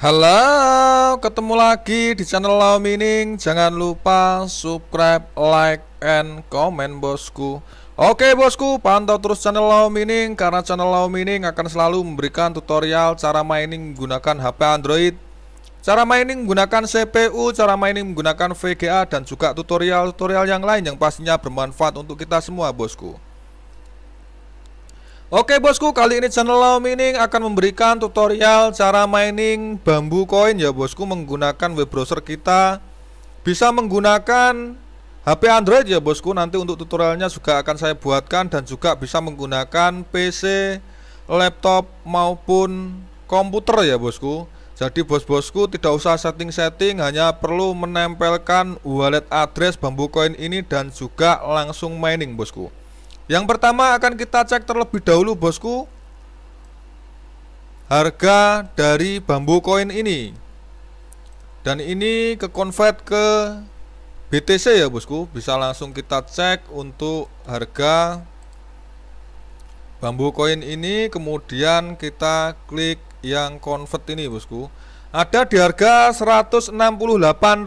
Halo, ketemu lagi di channel Lau Mining. Jangan lupa subscribe, like, and comment bosku. Oke bosku, pantau terus channel Lau Mining karena channel Lau Mining akan selalu memberikan tutorial cara mining menggunakan HP Android. Cara mining menggunakan CPU, cara mining menggunakan VGA dan juga tutorial-tutorial yang lain yang pastinya bermanfaat untuk kita semua bosku. Oke bosku, kali ini channel Law Mining akan memberikan tutorial cara mining bambu koin ya bosku menggunakan web browser kita. Bisa menggunakan HP Android ya bosku. Nanti untuk tutorialnya juga akan saya buatkan dan juga bisa menggunakan PC, laptop maupun komputer ya bosku. Jadi bos-bosku tidak usah setting-setting, hanya perlu menempelkan wallet address bambu koin ini dan juga langsung mining bosku. Yang pertama akan kita cek terlebih dahulu bosku Harga dari bambu koin ini Dan ini ke convert ke BTC ya bosku Bisa langsung kita cek untuk harga bambu koin ini Kemudian kita klik yang convert ini bosku Ada di harga rp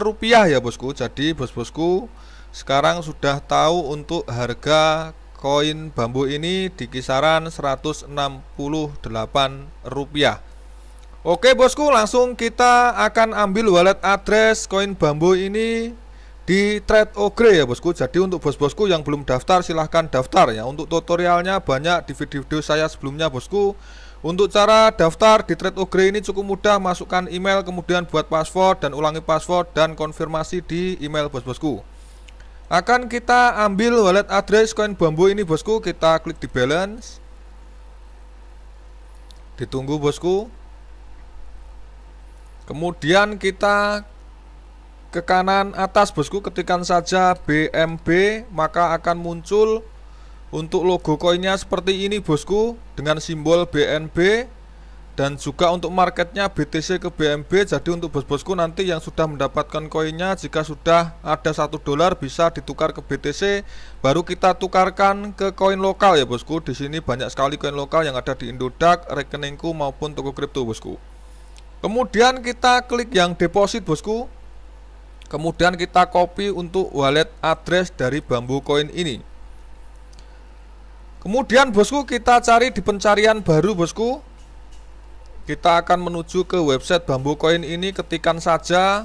rupiah ya bosku Jadi bos-bosku sekarang sudah tahu untuk harga koin bambu ini di kisaran 168 rupiah Oke bosku langsung kita akan ambil wallet address koin bambu ini di trade ogre ya bosku jadi untuk bos-bosku yang belum daftar silahkan daftar ya untuk tutorialnya banyak di video-video saya sebelumnya bosku untuk cara daftar di trade ogre ini cukup mudah masukkan email kemudian buat password dan ulangi password dan konfirmasi di email bos-bosku akan kita ambil wallet address koin bambu ini bosku kita klik di balance ditunggu bosku kemudian kita ke kanan atas bosku ketikan saja BMB maka akan muncul untuk logo koinnya seperti ini bosku dengan simbol BNB dan juga untuk marketnya BTC ke BNB jadi untuk bos-bosku nanti yang sudah mendapatkan koinnya jika sudah ada satu dolar bisa ditukar ke BTC baru kita tukarkan ke koin lokal ya bosku di sini banyak sekali koin lokal yang ada di Indodax rekeningku maupun toko kripto bosku kemudian kita klik yang deposit bosku kemudian kita copy untuk wallet address dari bambu koin ini kemudian bosku kita cari di pencarian baru bosku kita akan menuju ke website Bambu koin ini ketikan saja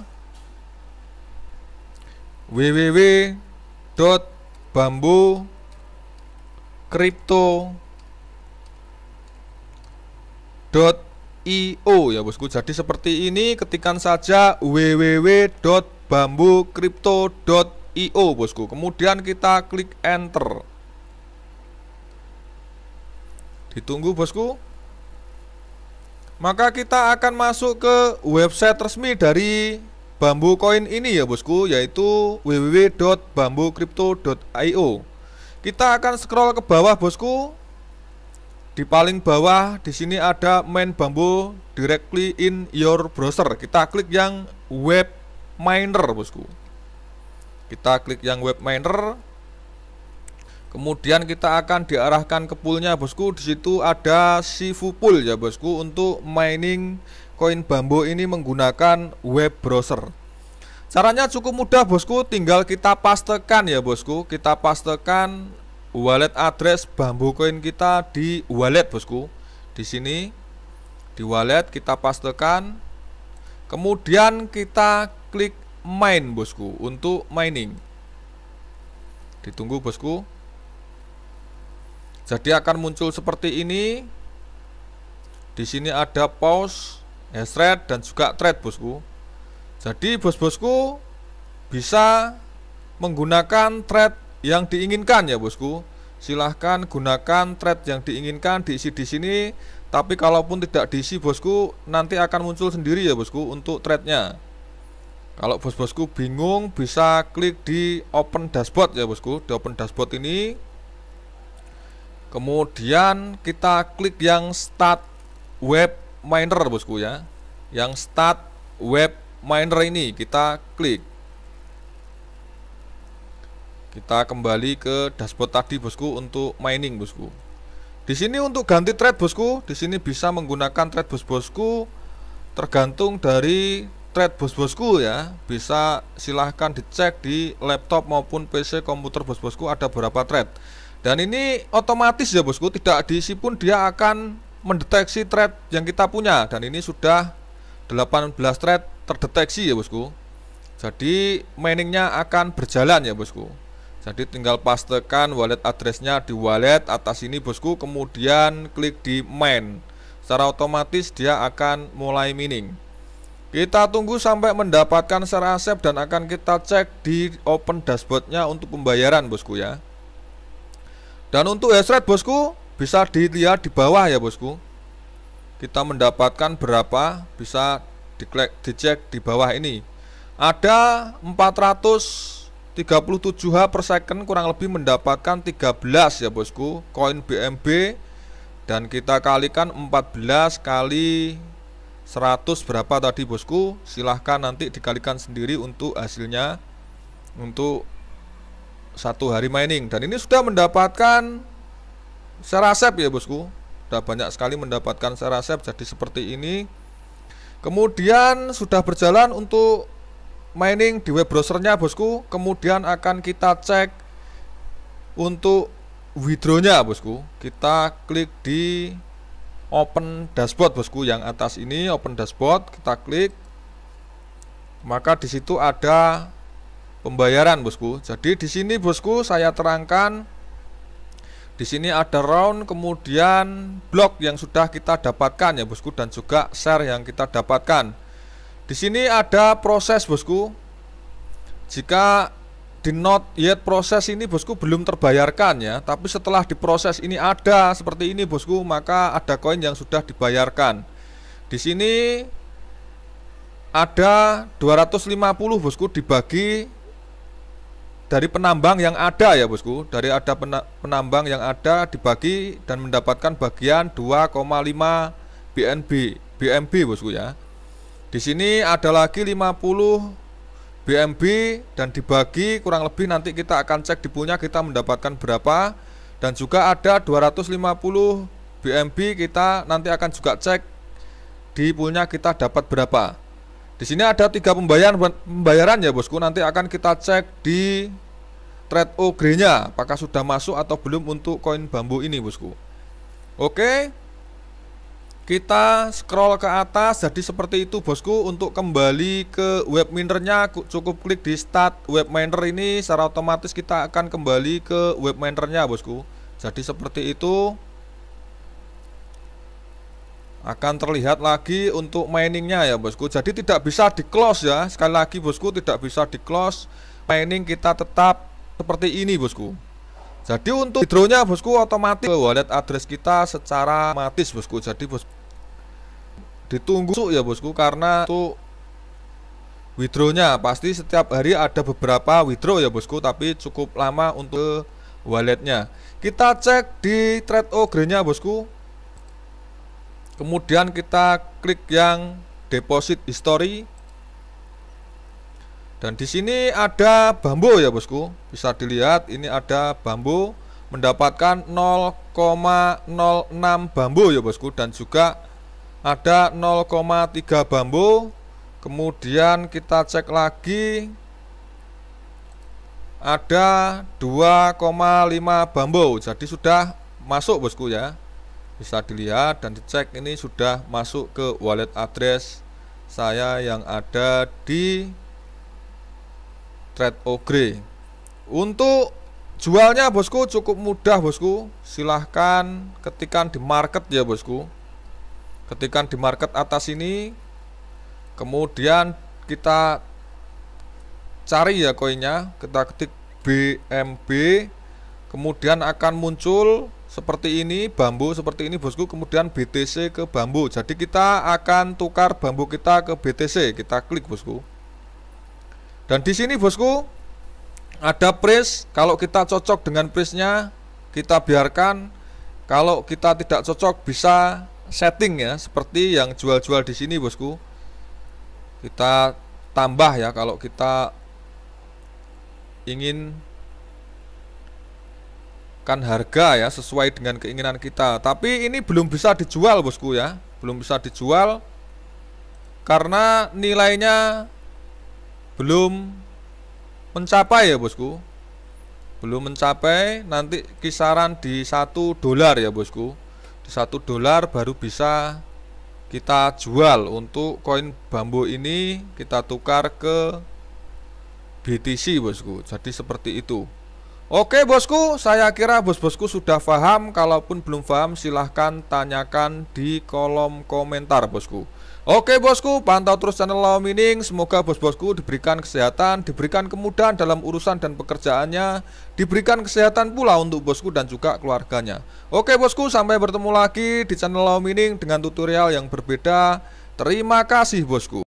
www.bambucrypto.io ya bosku. Jadi seperti ini ketikan saja www.bambucrypto.io bosku. Kemudian kita klik enter. Ditunggu bosku. Maka kita akan masuk ke website resmi dari Bambu Coin ini ya bosku yaitu www.bambucrypto.io. Kita akan scroll ke bawah bosku. Di paling bawah di sini ada main Bambu directly in your browser. Kita klik yang web miner bosku. Kita klik yang web miner Kemudian kita akan diarahkan ke poolnya bosku. Di situ ada Sifu Pool ya bosku untuk mining koin bambu ini menggunakan web browser. Caranya cukup mudah bosku, tinggal kita pastekan ya bosku. Kita pastekan wallet address bambu koin kita di wallet bosku. Di sini di wallet kita pastekan. Kemudian kita klik mine bosku untuk mining. Ditunggu bosku. Jadi akan muncul seperti ini. Di sini ada pause, hash rate dan juga thread bosku. Jadi bos-bosku bisa menggunakan thread yang diinginkan ya bosku. Silahkan gunakan thread yang diinginkan diisi di sini. Tapi kalaupun tidak diisi bosku nanti akan muncul sendiri ya bosku untuk threadnya. Kalau bos-bosku bingung bisa klik di open dashboard ya bosku. Di open dashboard ini kemudian kita klik yang start web miner bosku ya yang start web miner ini kita klik kita kembali ke dashboard tadi bosku untuk mining bosku di sini untuk ganti trade bosku di sini bisa menggunakan trade bos bosku tergantung dari trade bos bosku ya bisa silahkan dicek di laptop maupun PC komputer bos bosku ada berapa trade dan ini otomatis ya bosku, tidak diisi pun dia akan mendeteksi thread yang kita punya dan ini sudah 18 thread terdeteksi ya bosku. Jadi miningnya akan berjalan ya bosku. Jadi tinggal pastikan wallet addressnya di wallet atas ini bosku, kemudian klik di main. Secara otomatis dia akan mulai mining. Kita tunggu sampai mendapatkan share asep dan akan kita cek di open dashboardnya untuk pembayaran bosku ya. Dan untuk hash rate bosku bisa dilihat di bawah ya bosku. Kita mendapatkan berapa bisa diklik dicek di bawah ini. Ada 437 H per second kurang lebih mendapatkan 13 ya bosku koin BMB dan kita kalikan 14 kali 100 berapa tadi bosku silahkan nanti dikalikan sendiri untuk hasilnya untuk satu hari mining dan ini sudah mendapatkan serasep ya bosku sudah banyak sekali mendapatkan serasep jadi seperti ini kemudian sudah berjalan untuk mining di web browsernya bosku kemudian akan kita cek untuk withdrawnya bosku kita klik di open dashboard bosku yang atas ini open dashboard kita klik maka disitu ada pembayaran bosku. Jadi di sini bosku saya terangkan di sini ada round kemudian blok yang sudah kita dapatkan ya bosku dan juga share yang kita dapatkan. Di sini ada proses bosku. Jika di not yet proses ini bosku belum terbayarkan ya, tapi setelah diproses ini ada seperti ini bosku, maka ada koin yang sudah dibayarkan. Di sini ada 250 bosku dibagi dari penambang yang ada ya bosku dari ada penambang yang ada dibagi dan mendapatkan bagian 2,5 BNB BNB bosku ya di sini ada lagi 50 BNB dan dibagi kurang lebih nanti kita akan cek di punya kita mendapatkan berapa dan juga ada 250 BNB kita nanti akan juga cek di punya kita dapat berapa di sini ada tiga pembayaran pembayaran ya bosku. Nanti akan kita cek di trade ogre-nya apakah sudah masuk atau belum untuk koin bambu ini bosku. Oke. Kita scroll ke atas jadi seperti itu bosku untuk kembali ke web minernya cukup klik di start web miner ini secara otomatis kita akan kembali ke web minernya bosku. Jadi seperti itu akan terlihat lagi untuk miningnya ya bosku jadi tidak bisa di close ya sekali lagi bosku tidak bisa di close mining kita tetap seperti ini bosku jadi untuk hidronya bosku otomatis wallet address kita secara otomatis bosku jadi bosku ditunggu ya bosku karena untuk withdrawnya pasti setiap hari ada beberapa withdraw ya bosku tapi cukup lama untuk walletnya kita cek di trade ogre nya bosku kemudian kita klik yang deposit history dan di sini ada bambu ya bosku bisa dilihat ini ada bambu mendapatkan 0,06 bambu ya bosku dan juga ada 0,3 bambu kemudian kita cek lagi ada 2,5 bambu jadi sudah masuk bosku ya bisa dilihat dan dicek ini sudah masuk ke wallet address saya yang ada di trade ogre untuk jualnya bosku cukup mudah bosku silahkan ketikan di market ya bosku ketikan di market atas ini kemudian kita cari ya koinnya kita ketik BMB kemudian akan muncul seperti ini bambu seperti ini bosku kemudian BTC ke bambu jadi kita akan tukar bambu kita ke BTC kita klik bosku dan di sini bosku ada price kalau kita cocok dengan nya kita biarkan kalau kita tidak cocok bisa setting ya seperti yang jual-jual di sini bosku kita tambah ya kalau kita ingin kan harga ya sesuai dengan keinginan kita tapi ini belum bisa dijual bosku ya belum bisa dijual karena nilainya belum mencapai ya bosku belum mencapai nanti kisaran di satu dolar ya bosku di satu dolar baru bisa kita jual untuk koin bambu ini kita tukar ke BTC bosku jadi seperti itu Oke bosku, saya kira bos-bosku sudah paham. Kalaupun belum paham, silahkan tanyakan di kolom komentar bosku. Oke bosku, pantau terus channel Law Mining. Semoga bos-bosku diberikan kesehatan, diberikan kemudahan dalam urusan dan pekerjaannya, diberikan kesehatan pula untuk bosku dan juga keluarganya. Oke bosku, sampai bertemu lagi di channel Law Mining dengan tutorial yang berbeda. Terima kasih bosku.